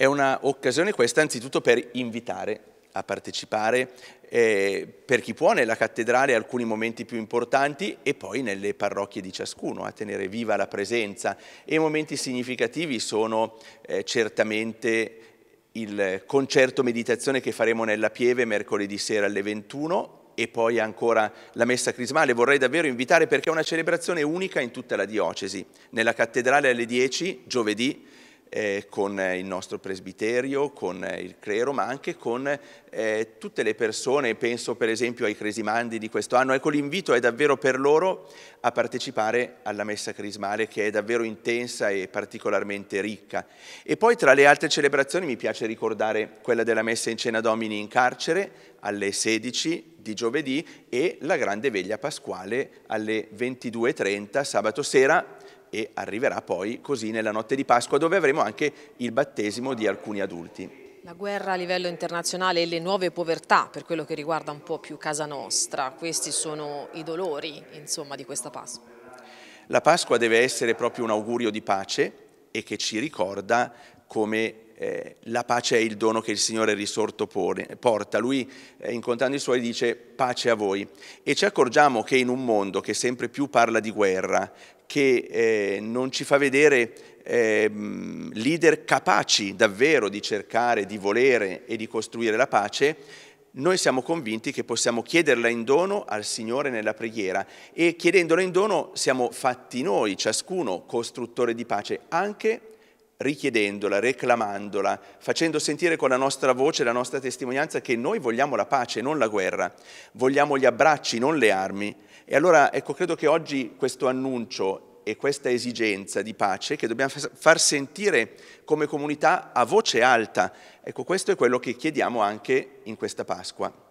È un'occasione questa anzitutto per invitare a partecipare eh, per chi può nella cattedrale alcuni momenti più importanti e poi nelle parrocchie di ciascuno a tenere viva la presenza e i momenti significativi sono eh, certamente il concerto meditazione che faremo nella Pieve mercoledì sera alle 21 e poi ancora la messa crismale. Vorrei davvero invitare perché è una celebrazione unica in tutta la diocesi. Nella cattedrale alle 10, giovedì, eh, con eh, il nostro presbiterio, con eh, il clero, ma anche con eh, tutte le persone, penso per esempio ai cresimandi di questo anno. Ecco, l'invito è davvero per loro a partecipare alla messa crismale che è davvero intensa e particolarmente ricca. E poi tra le altre celebrazioni mi piace ricordare quella della messa in cena domini in carcere alle 16 di giovedì e la grande veglia pasquale alle 22.30 sabato sera e arriverà poi così nella notte di Pasqua dove avremo anche il battesimo di alcuni adulti. La guerra a livello internazionale e le nuove povertà per quello che riguarda un po' più casa nostra, questi sono i dolori insomma, di questa Pasqua. La Pasqua deve essere proprio un augurio di pace e che ci ricorda come eh, la pace è il dono che il Signore risorto porta. Lui, eh, incontrando i suoi, dice pace a voi. E ci accorgiamo che in un mondo che sempre più parla di guerra, che eh, non ci fa vedere ehm, leader capaci davvero di cercare, di volere e di costruire la pace, noi siamo convinti che possiamo chiederla in dono al Signore nella preghiera e chiedendola in dono siamo fatti noi, ciascuno, costruttore di pace, anche richiedendola, reclamandola, facendo sentire con la nostra voce, la nostra testimonianza che noi vogliamo la pace, non la guerra, vogliamo gli abbracci, non le armi. E allora ecco, credo che oggi questo annuncio e questa esigenza di pace che dobbiamo far sentire come comunità a voce alta, ecco questo è quello che chiediamo anche in questa Pasqua.